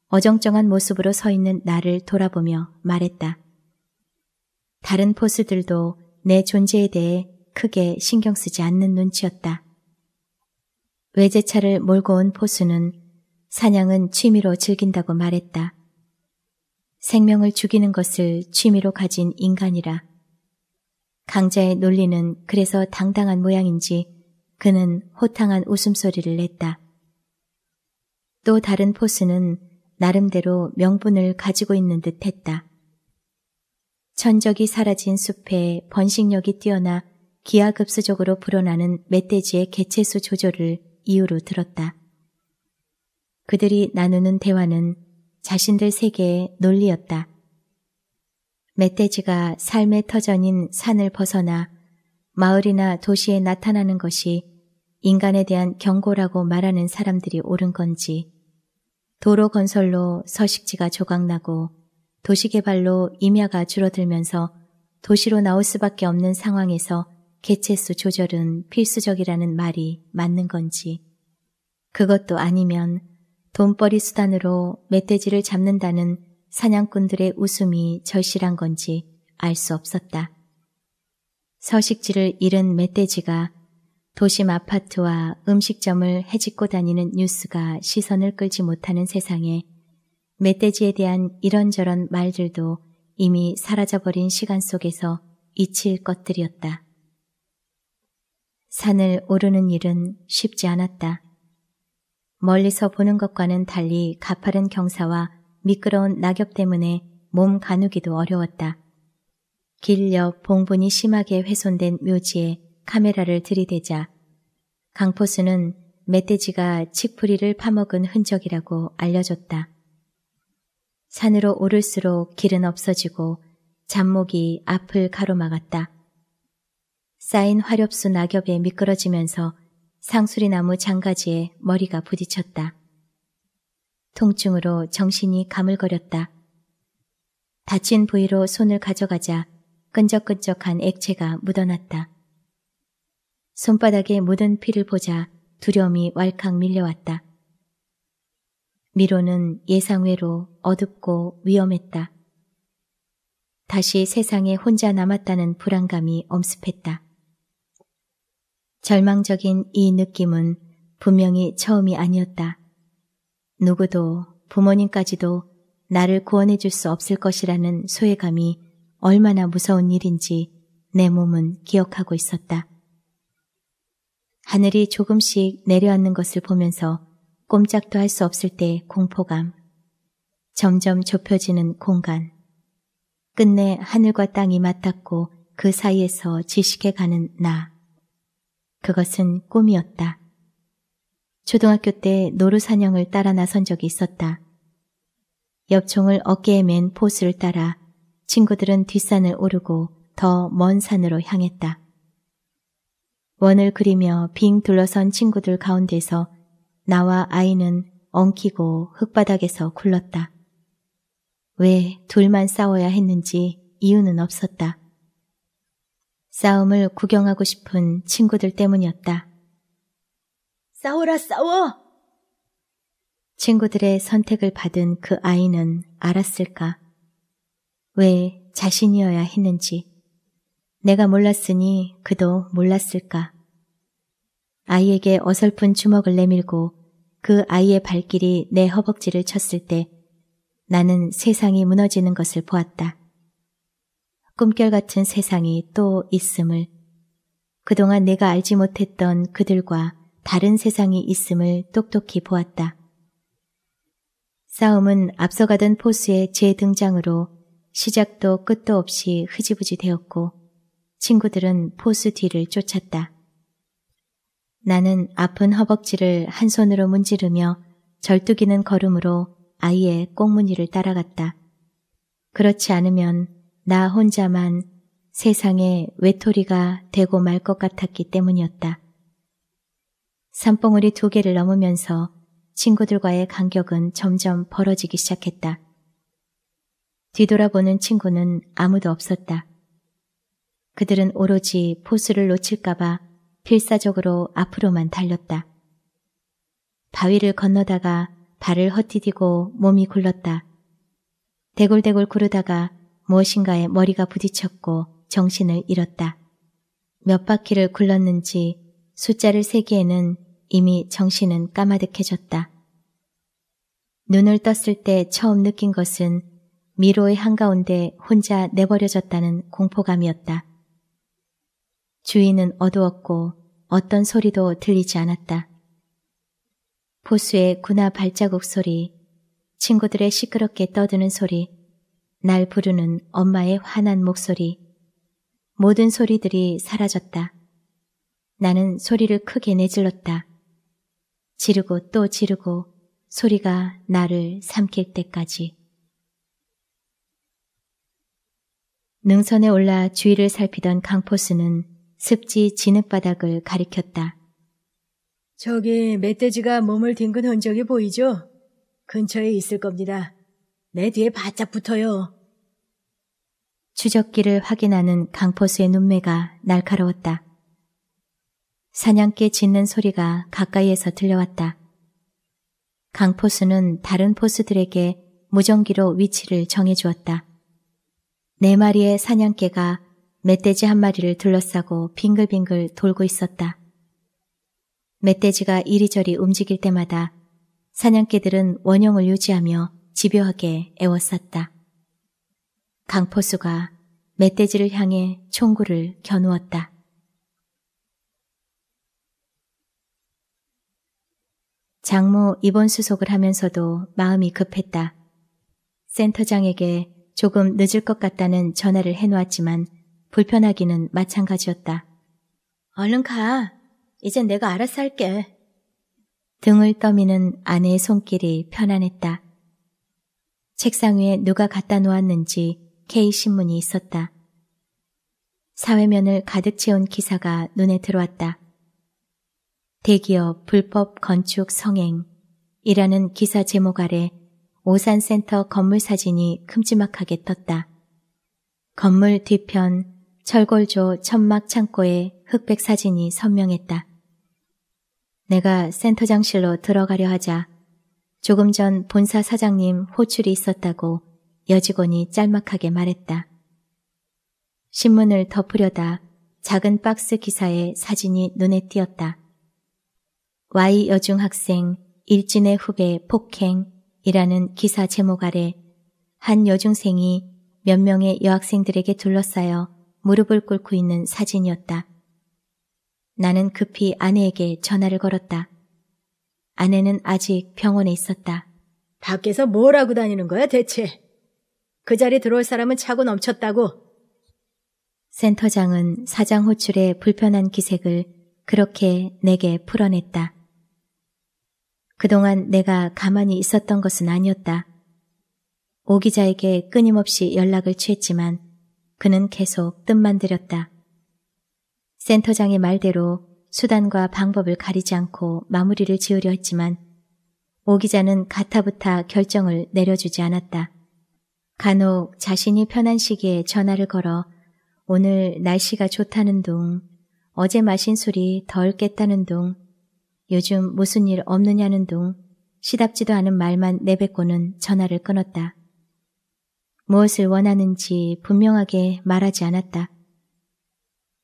어정쩡한 모습으로 서 있는 나를 돌아보며 말했다. 다른 포수들도내 존재에 대해 크게 신경 쓰지 않는 눈치였다. 외제차를 몰고 온 포수는 사냥은 취미로 즐긴다고 말했다. 생명을 죽이는 것을 취미로 가진 인간이라. 강자의 논리는 그래서 당당한 모양인지 그는 호탕한 웃음소리를 냈다. 또 다른 포스는 나름대로 명분을 가지고 있는 듯 했다. 천적이 사라진 숲에 번식력이 뛰어나 기하급수적으로 불어나는 멧돼지의 개체수 조절을 이유로 들었다. 그들이 나누는 대화는 자신들 세계의 논리였다. 멧돼지가 삶의 터전인 산을 벗어나 마을이나 도시에 나타나는 것이 인간에 대한 경고라고 말하는 사람들이 옳은 건지 도로 건설로 서식지가 조각나고 도시개발로 임야가 줄어들면서 도시로 나올 수밖에 없는 상황에서 개체수 조절은 필수적이라는 말이 맞는 건지 그것도 아니면 돈벌이 수단으로 멧돼지를 잡는다는 사냥꾼들의 웃음이 절실한 건지 알 수 없었다. 서식지를 잃은 멧돼지가 도심 아파트와 음식점을 해집고 다니는 뉴스가 시선을 끌지 못하는 세상에 멧돼지에 대한 이런저런 말들도 이미 사라져버린 시간 속에서 잊힐 것들이었다. 산을 오르는 일은 쉽지 않았다. 멀리서 보는 것과는 달리 가파른 경사와 미끄러운 낙엽 때문에 몸 가누기도 어려웠다. 길 옆 봉분이 심하게 훼손된 묘지에 카메라를 들이대자 강포수는 멧돼지가 치풀이를 파먹은 흔적이라고 알려줬다. 산으로 오를수록 길은 없어지고 잡목이 앞을 가로막았다. 쌓인 화렵수 낙엽에 미끄러지면서 상수리나무 장가지에 머리가 부딪혔다. 통증으로 정신이 가물거렸다. 다친 부위로 손을 가져가자 끈적끈적한 액체가 묻어났다. 손바닥에 묻은 피를 보자 두려움이 왈칵 밀려왔다. 미로는 예상외로 어둡고 위험했다. 다시 세상에 혼자 남았다는 불안감이 엄습했다. 절망적인 이 느낌은 분명히 처음이 아니었다. 누구도 부모님까지도 나를 구원해 줄 수 없을 것이라는 소외감이 얼마나 무서운 일인지 내 몸은 기억하고 있었다. 하늘이 조금씩 내려앉는 것을 보면서 꼼짝도 할 수 없을 때의 공포감. 점점 좁혀지는 공간. 끝내 하늘과 땅이 맞닿고 그 사이에서 지식해 가는 나. 그것은 꿈이었다. 초등학교 때 노루사냥을 따라 나선 적이 있었다. 엽총을 어깨에 맨 포수를 따라 친구들은 뒷산을 오르고 더 먼 산으로 향했다. 원을 그리며 빙 둘러선 친구들 가운데서 나와 아이는 엉키고 흙바닥에서 굴렀다. 왜 둘만 싸워야 했는지 이유는 없었다. 싸움을 구경하고 싶은 친구들 때문이었다. 싸워라, 싸워! 친구들의 선택을 받은 그 아이는 알았을까? 왜 자신이어야 했는지. 내가 몰랐으니 그도 몰랐을까? 아이에게 어설픈 주먹을 내밀고 그 아이의 발길이 내 허벅지를 쳤을 때 나는 세상이 무너지는 것을 보았다. 꿈결 같은 세상이 또 있음을 그동안 내가 알지 못했던 그들과 다른 세상이 있음을 똑똑히 보았다. 싸움은 앞서가던 포수의 재등장으로 시작도 끝도 없이 흐지부지 되었고 친구들은 포수 뒤를 쫓았다. 나는 아픈 허벅지를 한 손으로 문지르며 절뚝이는 걸음으로 아이의 꽁무니를 따라갔다. 그렇지 않으면 나 혼자만 세상에 외톨이가 되고 말 것 같았기 때문이었다. 산봉우리 두 개를 넘으면서 친구들과의 간격은 점점 벌어지기 시작했다. 뒤돌아보는 친구는 아무도 없었다. 그들은 오로지 포수를 놓칠까봐 필사적으로 앞으로만 달렸다. 바위를 건너다가 발을 헛디디고 몸이 굴렀다. 대굴대굴 구르다가 무엇인가에 머리가 부딪혔고 정신을 잃었다. 몇 바퀴를 굴렀는지 숫자를 세기에는 이미 정신은 까마득해졌다. 눈을 떴을 때 처음 느낀 것은 미로의 한가운데 혼자 내버려졌다는 공포감이었다. 주위는 어두웠고 어떤 소리도 들리지 않았다. 보수의 군화 발자국 소리, 친구들의 시끄럽게 떠드는 소리, 날 부르는 엄마의 환한 목소리. 모든 소리들이 사라졌다. 나는 소리를 크게 내질렀다. 지르고 또 지르고 소리가 나를 삼킬 때까지. 능선에 올라 주위를 살피던 강포수는 습지 진흙바닥을 가리켰다. 저기 멧돼지가 몸을 뒹근 흔적이 보이죠? 근처에 있을 겁니다. 내 뒤에 바짝 붙어요. 추적기를 확인하는 강포수의 눈매가 날카로웠다. 사냥개 짖는 소리가 가까이에서 들려왔다. 강포수는 다른 포수들에게 무전기로 위치를 정해주었다. 네 마리의 사냥개가 멧돼지 한 마리를 둘러싸고 빙글빙글 돌고 있었다. 멧돼지가 이리저리 움직일 때마다 사냥개들은 원형을 유지하며 집요하게 애워쌌다. 강포수가 멧돼지를 향해 총구를 겨누었다. 장모 입원 수속을 하면서도 마음이 급했다. 센터장에게 조금 늦을 것 같다는 전화를 해놓았지만 불편하기는 마찬가지였다. 얼른 가. 이제 내가 알아서 할게. 등을 떠미는 아내의 손길이 편안했다. 책상 위에 누가 갖다 놓았는지 K신문이 있었다. 사회면을 가득 채운 기사가 눈에 들어왔다. 대기업 불법 건축 성행 이라는 기사 제목 아래 오산센터 건물 사진이 큼지막하게 떴다. 건물 뒤편 철골조 천막 창고에 흑백 사진이 선명했다. 내가 센터장실로 들어가려 하자 조금 전 본사 사장님 호출이 있었다고 여직원이 짤막하게 말했다. 신문을 덮으려다 작은 박스 기사의 사진이 눈에 띄었다. Y 여중학생 일진의 후배 폭행이라는 기사 제목 아래 한 여중생이 몇 명의 여학생들에게 둘러싸여 무릎을 꿇고 있는 사진이었다. 나는 급히 아내에게 전화를 걸었다. 아내는 아직 병원에 있었다. 밖에서 뭘 하고 다니는 거야 대체? 그 자리 에 들어올 사람은 차고 넘쳤다고. 센터장은 사장 호출의 불편한 기색을 그렇게 내게 풀어냈다. 그동안 내가 가만히 있었던 것은 아니었다. 오 기자에게 끊임없이 연락을 취했지만 그는 계속 뜻만 들였다. 센터장의 말대로 수단과 방법을 가리지 않고 마무리를 지으려 했지만 오 기자는 가타부타 결정을 내려주지 않았다. 간혹 자신이 편한 시기에 전화를 걸어 오늘 날씨가 좋다는 둥, 어제 마신 술이 덜 깼다는 둥, 요즘 무슨 일 없느냐는 둥, 시답지도 않은 말만 내뱉고는 전화를 끊었다. 무엇을 원하는지 분명하게 말하지 않았다.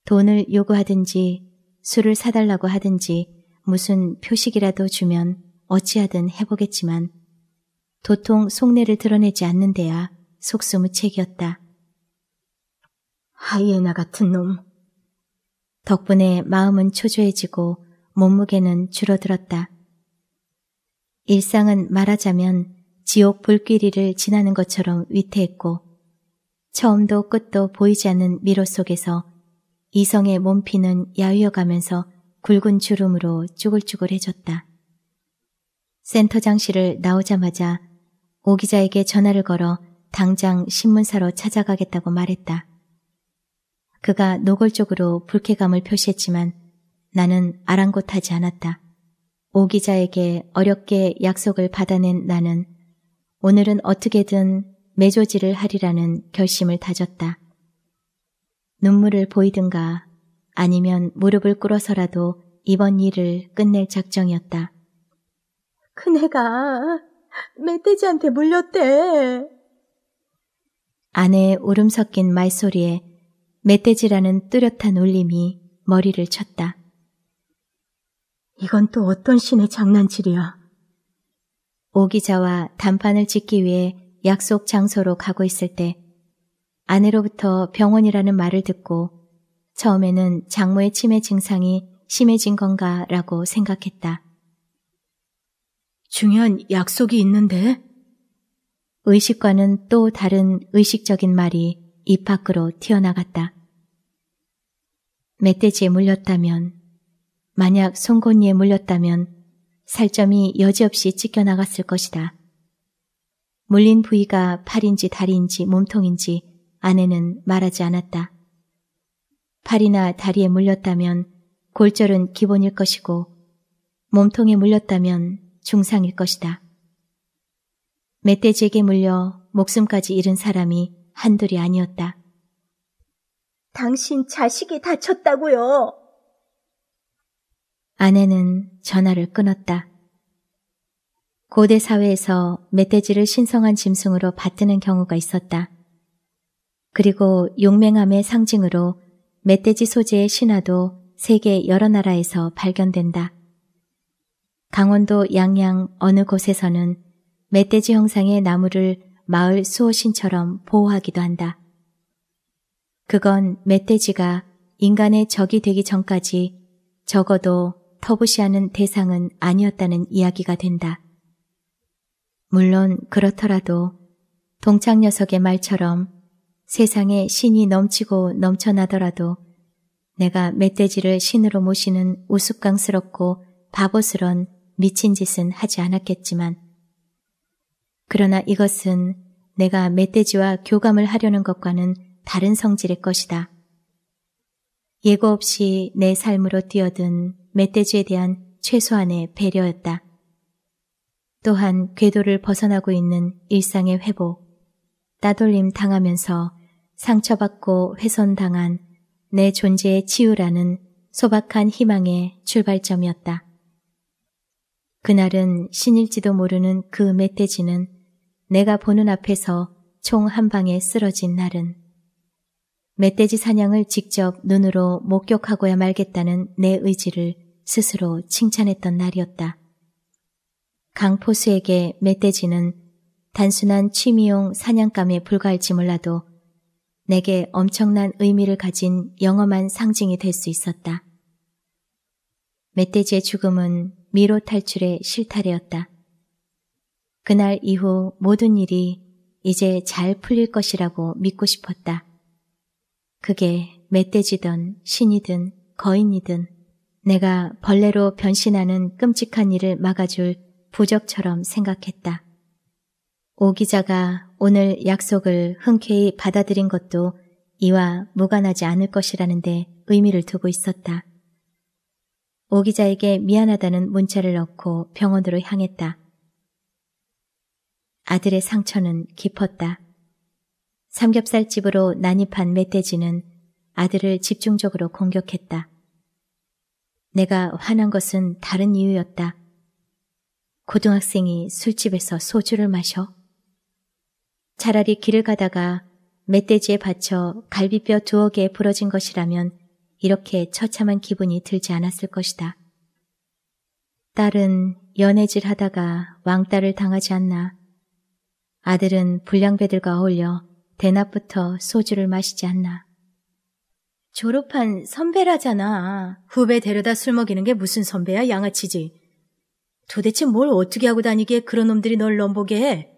돈을 요구하든지 술을 사달라고 하든지 무슨 표식이라도 주면 어찌하든 해보겠지만 도통 속내를 드러내지 않는 데야 속수무책이었다. 하이에나 같은 놈. 덕분에 마음은 초조해지고 몸무게는 줄어들었다. 일상은 말하자면 지옥 불길이를 지나는 것처럼 위태했고 처음도 끝도 보이지 않는 미로 속에서 이성의 몸피는 야위어가면서 굵은 주름으로 쭈글쭈글해졌다. 센터장실을 나오자마자 오 기자에게 전화를 걸어 당장 신문사로 찾아가겠다고 말했다. 그가 노골적으로 불쾌감을 표시했지만 나는 아랑곳하지 않았다. 오 기자에게 어렵게 약속을 받아낸 나는 오늘은 어떻게든 매조지를 하리라는 결심을 다졌다. 눈물을 보이든가 아니면 무릎을 꿇어서라도 이번 일을 끝낼 작정이었다. 그네가 멧돼지한테 물렸대. 아내의 울음 섞인 말소리에 멧돼지라는 뚜렷한 울림이 머리를 쳤다. 이건 또 어떤 신의 장난질이야. 오 기자와 담판을 짓기 위해 약속 장소로 가고 있을 때 아내로부터 병원이라는 말을 듣고 처음에는 장모의 치매 증상이 심해진 건가 라고 생각했다. 중요한 약속이 있는데? 의식과는 또 다른 의식적인 말이 입 밖으로 튀어나갔다. 멧돼지에 물렸다면, 만약 송곳니에 물렸다면 살점이 여지없이 찢겨 나갔을 것이다. 물린 부위가 팔인지 다리인지 몸통인지 아내는 말하지 않았다. 팔이나 다리에 물렸다면 골절은 기본일 것이고 몸통에 물렸다면 중상일 것이다. 멧돼지에게 물려 목숨까지 잃은 사람이 한둘이 아니었다. 당신 자식이 다쳤다고요. 아내는 전화를 끊었다. 고대 사회에서 멧돼지를 신성한 짐승으로 받드는 경우가 있었다. 그리고 용맹함의 상징으로 멧돼지 소재의 신화도 세계 여러 나라에서 발견된다. 강원도 양양 어느 곳에서는 멧돼지 형상의 나무를 마을 수호신처럼 보호하기도 한다. 그건 멧돼지가 인간의 적이 되기 전까지 적어도 터부시하는 대상은 아니었다는 이야기가 된다. 물론 그렇더라도 동창 녀석의 말처럼 세상에 신이 넘치고 넘쳐나더라도 내가 멧돼지를 신으로 모시는 우스꽝스럽고 바보스런 미친 짓은 하지 않았겠지만 그러나 이것은 내가 멧돼지와 교감을 하려는 것과는 다른 성질의 것이다. 예고 없이 내 삶으로 뛰어든 멧돼지에 대한 최소한의 배려였다. 또한 궤도를 벗어나고 있는 일상의 회복, 따돌림 당하면서 상처받고 훼손당한 내 존재의 치유라는 소박한 희망의 출발점이었다. 그날은 신일지도 모르는 그 멧돼지는 내가 보는 앞에서 총 한 방에 쓰러진 날은 멧돼지 사냥을 직접 눈으로 목격하고야 말겠다는 내 의지를 스스로 칭찬했던 날이었다. 강포수에게 멧돼지는 단순한 취미용 사냥감에 불과할지 몰라도 내게 엄청난 의미를 가진 영험한 상징이 될 수 있었다. 멧돼지의 죽음은 미로 탈출의 실타래였다. 그날 이후 모든 일이 이제 잘 풀릴 것이라고 믿고 싶었다. 그게 멧돼지든 신이든 거인이든 내가 벌레로 변신하는 끔찍한 일을 막아줄 부적처럼 생각했다. 오 기자가 오늘 약속을 흔쾌히 받아들인 것도 이와 무관하지 않을 것이라는데 의미를 두고 있었다. 오 기자에게 미안하다는 문자를 넣고 병원으로 향했다. 아들의 상처는 깊었다. 삼겹살집으로 난입한 멧돼지는 아들을 집중적으로 공격했다. 내가 화난 것은 다른 이유였다. 고등학생이 술집에서 소주를 마셔? 차라리 길을 가다가 멧돼지에 받쳐 갈비뼈 두어 개에 부러진 것이라면 이렇게 처참한 기분이 들지 않았을 것이다. 딸은 연애질 하다가 왕따를 당하지 않나. 아들은 불량배들과 어울려 대낮부터 소주를 마시지 않나. 졸업한 선배라잖아. 후배 데려다 술 먹이는 게 무슨 선배야, 양아치지. 도대체 뭘 어떻게 하고 다니기에 그런 놈들이 널 넘보게 해?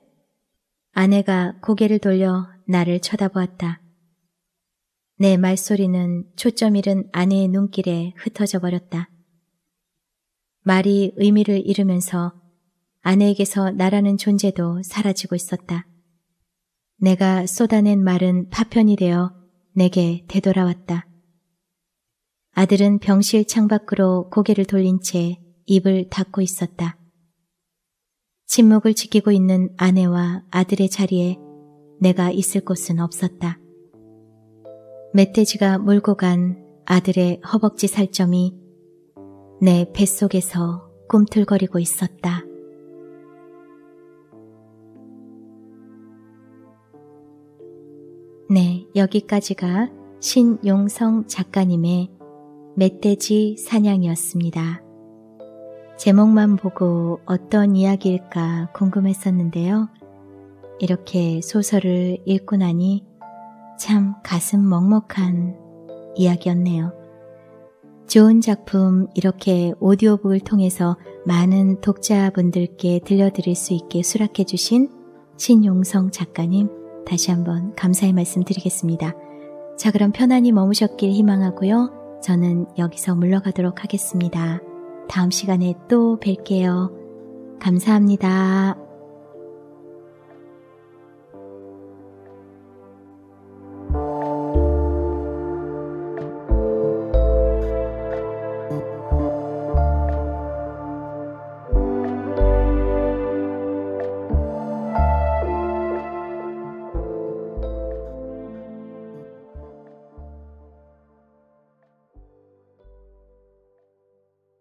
아내가 고개를 돌려 나를 쳐다보았다. 내 말소리는 초점 잃은 아내의 눈길에 흩어져 버렸다. 말이 의미를 잃으면서 아내에게서 나라는 존재도 사라지고 있었다. 내가 쏟아낸 말은 파편이 되어 내게 되돌아왔다. 아들은 병실 창밖으로 고개를 돌린 채 입을 닫고 있었다. 침묵을 지키고 있는 아내와 아들의 자리에 내가 있을 곳은 없었다. 멧돼지가 몰고 간 아들의 허벅지 살점이 내 뱃속에서 꿈틀거리고 있었다. 네, 여기까지가 신용성 작가님의 멧돼지 사냥이었습니다. 제목만 보고 어떤 이야기일까 궁금했었는데요. 이렇게 소설을 읽고 나니 참 가슴 먹먹한 이야기였네요. 좋은 작품 이렇게 오디오북을 통해서 많은 독자분들께 들려드릴 수 있게 수락해 주신 신용성 작가님 다시 한번 감사의 말씀 드리겠습니다. 자 그럼 편안히 머무셨길 희망하고요. 저는 여기서 물러가도록 하겠습니다. 다음 시간에 또 뵐게요. 감사합니다.